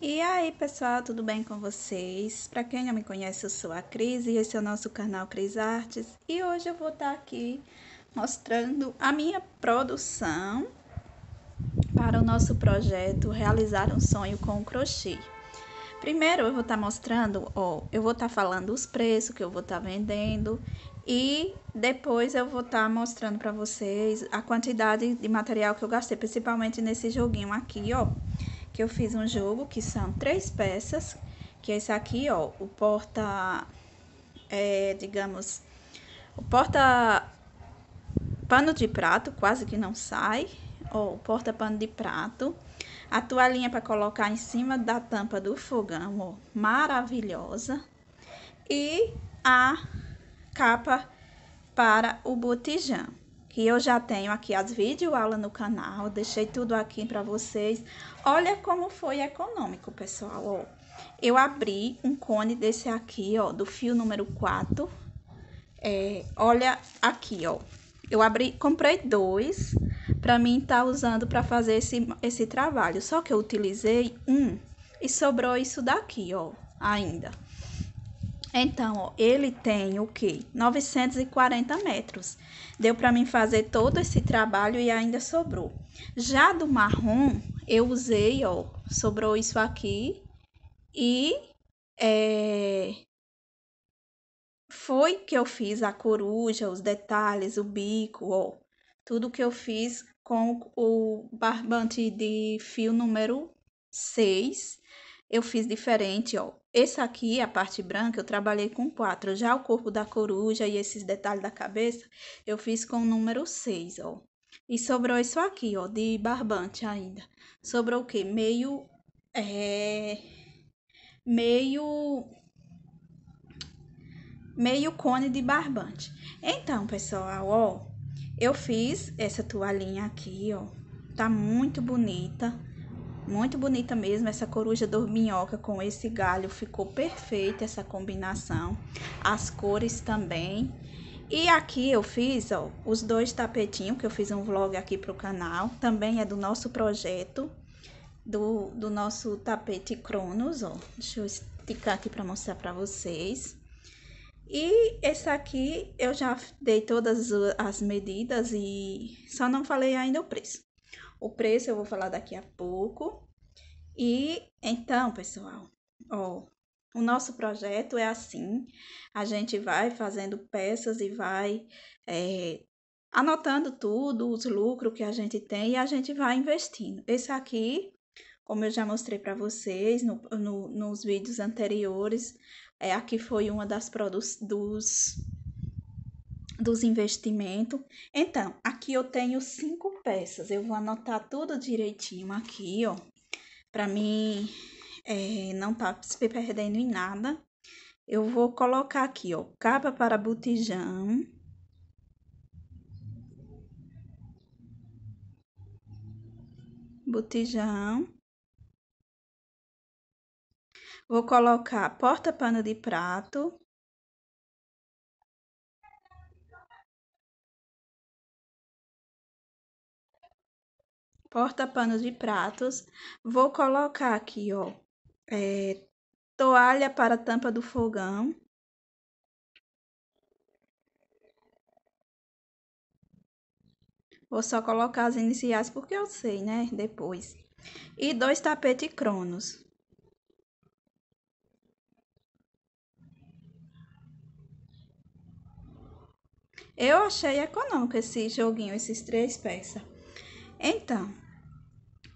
E aí, pessoal, tudo bem com vocês? Para quem não me conhece, eu sou a Cris e esse é o nosso canal Cris Artes. E hoje eu vou estar tá aqui mostrando a minha produção para o nosso projeto Realizar um Sonho com o Crochê. Primeiro eu vou estar tá mostrando, ó, eu vou estar tá falando os preços que eu vou estar tá vendendo e depois eu vou estar tá mostrando para vocês a quantidade de material que eu gastei, principalmente nesse joguinho aqui, ó, que eu fiz um jogo que são três peças, que é esse aqui, ó, o porta, é, digamos, o porta pano de prato, quase que não sai, ó, o porta pano de prato, a toalhinha para colocar em cima da tampa do fogão, ó, maravilhosa. E a capa para o botijão, que eu já tenho aqui as videoaulas no canal, deixei tudo aqui para vocês. Olha como foi econômico, pessoal, ó. Eu abri um cone desse aqui, ó, do fio número 4. É, olha aqui, ó, eu abri, comprei dois para mim estar tá usando para fazer esse, esse trabalho. Só que eu utilizei um e sobrou isso daqui, ó, ainda. Então, ó, ele tem o que? 940 metros. Deu para mim fazer todo esse trabalho e ainda sobrou. Já do marrom, eu usei, ó, sobrou isso aqui e é, foi que eu fiz a coruja, os detalhes, o bico, ó, tudo que eu fiz com o barbante de fio número 6, eu fiz diferente, ó. Esse aqui, a parte branca, eu trabalhei com 4. Já o corpo da coruja e esses detalhes da cabeça, eu fiz com o número 6, ó. E sobrou isso aqui, ó, de barbante ainda. Sobrou o quê? Meio, é... Meio meio cone de barbante. Então, pessoal, ó, eu fiz essa toalhinha aqui, ó. Tá muito bonita, muito bonita mesmo. Essa coruja dorminhoca com esse galho ficou perfeita essa combinação. As cores também. E aqui eu fiz, ó, os dois tapetinhos, que eu fiz um vlog aqui pro canal. Também é do nosso projeto, do, do nosso tapete Cronos, ó. Deixa eu esticar aqui pra mostrar pra vocês. E esse aqui eu já dei todas as medidas e só não falei ainda o preço. O preço eu vou falar daqui a pouco. E então, pessoal, ó, o nosso projeto é assim: a gente vai fazendo peças e vai é, anotando tudo, os lucros que a gente tem e a gente vai investindo. Esse aqui, como eu já mostrei para vocês no, no, nos vídeos anteriores, é, aqui foi uma das dos, dos investimentos. Então, aqui eu tenho cinco peças. Eu vou anotar tudo direitinho aqui, ó. Pra mim é, não tá se perdendo em nada. Eu vou colocar aqui, ó, capa para botijão. Botijão. Vou colocar porta-pano de prato. porta pano de pratos. Vou colocar aqui, ó, é, toalha para tampa do fogão. Vou só colocar as iniciais porque eu sei, né? Depois. E dois tapetes cronos. Eu achei econômico esse joguinho, esses três peças. Então,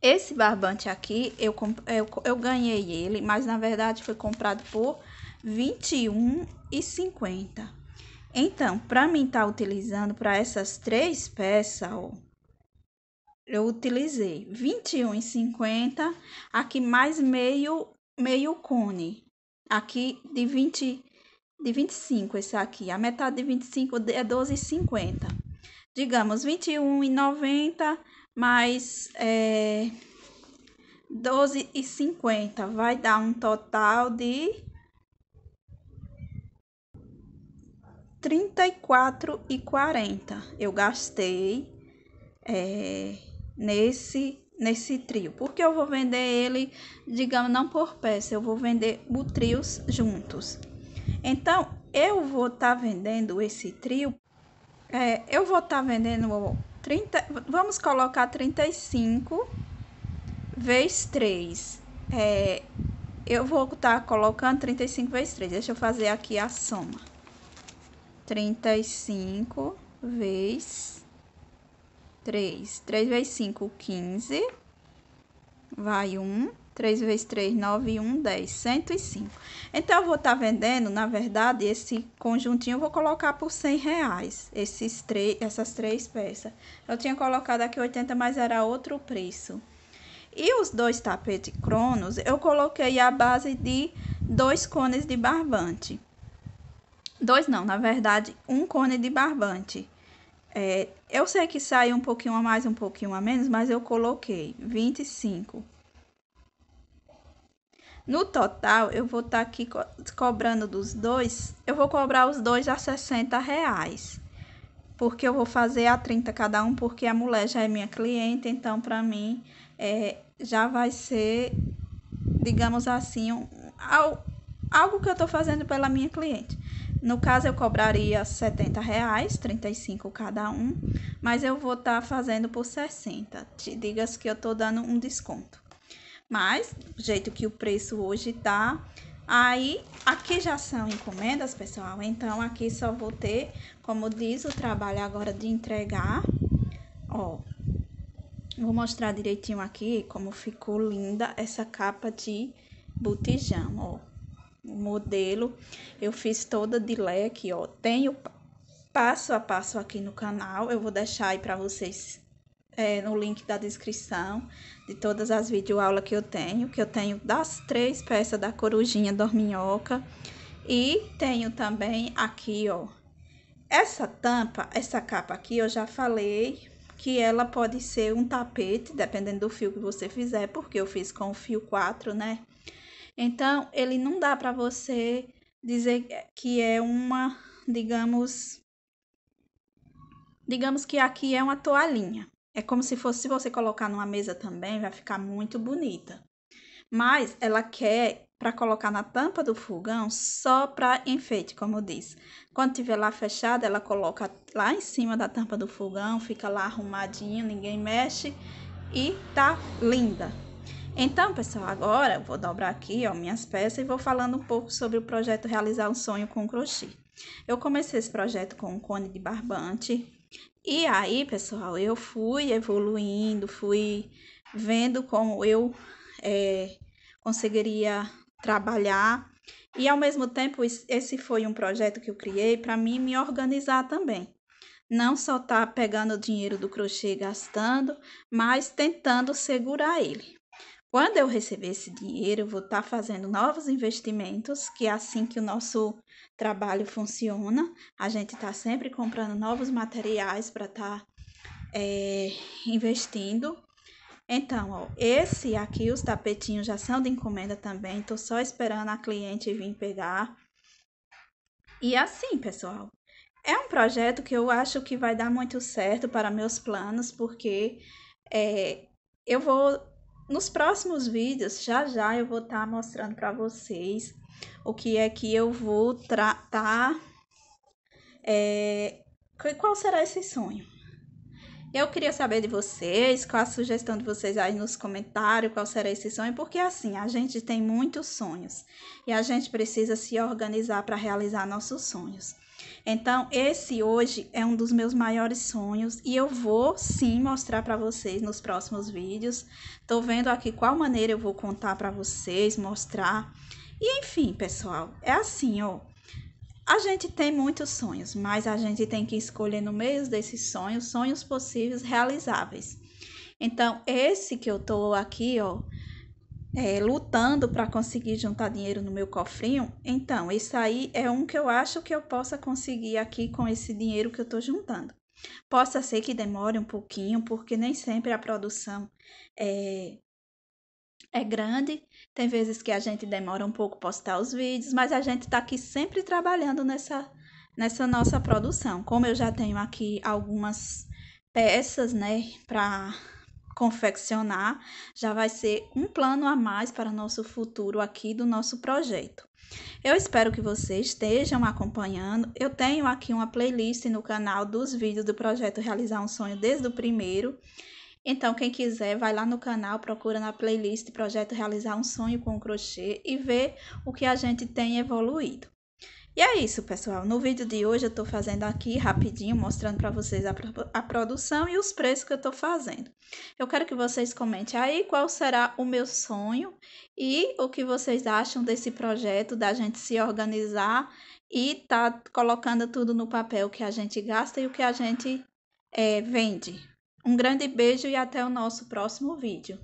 esse barbante aqui, eu, eu, eu ganhei ele, mas na verdade foi comprado por 21,50. Então, para mim estar tá utilizando para essas três peças, ó, eu utilizei 21,50, aqui mais meio, meio cone, aqui de 20, de 25, esse aqui. A metade de 25 é 12,50. Digamos, 21,90 mais é, 12,50 vai dar um total de 34,40. Eu gastei é, nesse nesse trio, porque eu vou vender ele, digamos, não por peça, eu vou vender o trios juntos. Então, eu vou estar tá vendendo esse trio, é, eu vou estar tá vendendo 30, vamos colocar 35 vezes 3. É, eu vou estar tá colocando 35 vezes 3. Deixa eu fazer aqui a soma. 35 vezes 3. 3 vezes 5, 15. Vai 1. Um. 3 vezes 3, 9, 1, 10, 105. Então, eu vou estar tá vendendo, na verdade, esse conjuntinho eu vou colocar por 100 reais, esses três, essas três peças. Eu tinha colocado aqui 80, mas era outro preço. E os dois tapetes cronos, eu coloquei a base de dois cones de barbante. Dois não, na verdade, um cone de barbante. É, eu sei que saiu um pouquinho a mais, um pouquinho a menos, mas eu coloquei 25. 25 no total, eu vou estar tá aqui co cobrando dos dois, eu vou cobrar os dois a 60 reais. Porque eu vou fazer a 30 cada um, porque a mulher já é minha cliente, então para mim é, já vai ser, digamos assim, um, algo que eu estou fazendo pela minha cliente. No caso, eu cobraria 70 reais, 35 cada um, mas eu vou estar tá fazendo por 60. Te digas que eu estou dando um desconto. Mas, do jeito que o preço hoje tá, aí aqui já são encomendas, pessoal. Então, aqui só vou ter, como diz o trabalho agora de entregar, ó. Vou mostrar direitinho aqui como ficou linda essa capa de botijão, ó. O modelo eu fiz toda de leque, ó. Tenho passo a passo aqui no canal, eu vou deixar aí para vocês é, no link da descrição de todas as videoaulas que eu tenho, que eu tenho das três peças da corujinha dorminhoca. E tenho também aqui, ó, essa tampa, essa capa aqui, eu já falei que ela pode ser um tapete, dependendo do fio que você fizer, porque eu fiz com o fio 4, né? Então, ele não dá para você dizer que é uma, digamos, digamos que aqui é uma toalhinha. É como se fosse, se você colocar numa mesa também, vai ficar muito bonita. Mas ela quer para colocar na tampa do fogão só para enfeite, como diz. Quando tiver lá fechada, ela coloca lá em cima da tampa do fogão, fica lá arrumadinho, ninguém mexe e tá linda. Então, pessoal, agora eu vou dobrar aqui, ó, minhas peças e vou falando um pouco sobre o projeto Realizar um Sonho com Crochê. Eu comecei esse projeto com um cone de barbante, e aí, pessoal, eu fui evoluindo, fui vendo como eu é, conseguiria trabalhar. E ao mesmo tempo, esse foi um projeto que eu criei para mim me organizar também. Não só tá pegando o dinheiro do crochê e gastando, mas tentando segurar ele. Quando eu receber esse dinheiro, eu vou estar tá fazendo novos investimentos, que é assim que o nosso trabalho funciona. A gente está sempre comprando novos materiais para estar tá, é, investindo. Então, ó, esse aqui, os tapetinhos já são de encomenda também. Estou só esperando a cliente vir pegar. E assim, pessoal, é um projeto que eu acho que vai dar muito certo para meus planos, porque é, eu vou nos próximos vídeos, já já eu vou estar tá mostrando para vocês o que é que eu vou tratar, é, qual será esse sonho. Eu queria saber de vocês, qual a sugestão de vocês aí nos comentários, qual será esse sonho, porque assim, a gente tem muitos sonhos e a gente precisa se organizar para realizar nossos sonhos. Então, esse hoje é um dos meus maiores sonhos e eu vou sim mostrar para vocês nos próximos vídeos. Tô vendo aqui qual maneira eu vou contar para vocês, mostrar. E enfim, pessoal, é assim, ó. A gente tem muitos sonhos, mas a gente tem que escolher no meio desses sonhos, sonhos possíveis, realizáveis. Então, esse que eu tô aqui, ó, é, lutando para conseguir juntar dinheiro no meu cofrinho, então, isso aí é um que eu acho que eu possa conseguir aqui com esse dinheiro que eu estou juntando. Possa ser que demore um pouquinho, porque nem sempre a produção é, é grande. Tem vezes que a gente demora um pouco postar os vídeos, mas a gente está aqui sempre trabalhando nessa, nessa nossa produção. Como eu já tenho aqui algumas peças, né, para confeccionar, já vai ser um plano a mais para nosso futuro aqui do nosso projeto. Eu espero que vocês estejam acompanhando. Eu tenho aqui uma playlist no canal dos vídeos do projeto Realizar um Sonho desde o primeiro. Então, quem quiser, vai lá no canal, procura na playlist Projeto Realizar um Sonho com Crochê e vê o que a gente tem evoluído. E é isso, pessoal. No vídeo de hoje eu tô fazendo aqui rapidinho, mostrando para vocês a, pro a produção e os preços que eu tô fazendo. Eu quero que vocês comentem aí qual será o meu sonho e o que vocês acham desse projeto, da gente se organizar e tá colocando tudo no papel, o que a gente gasta e o que a gente é, vende. Um grande beijo e até o nosso próximo vídeo.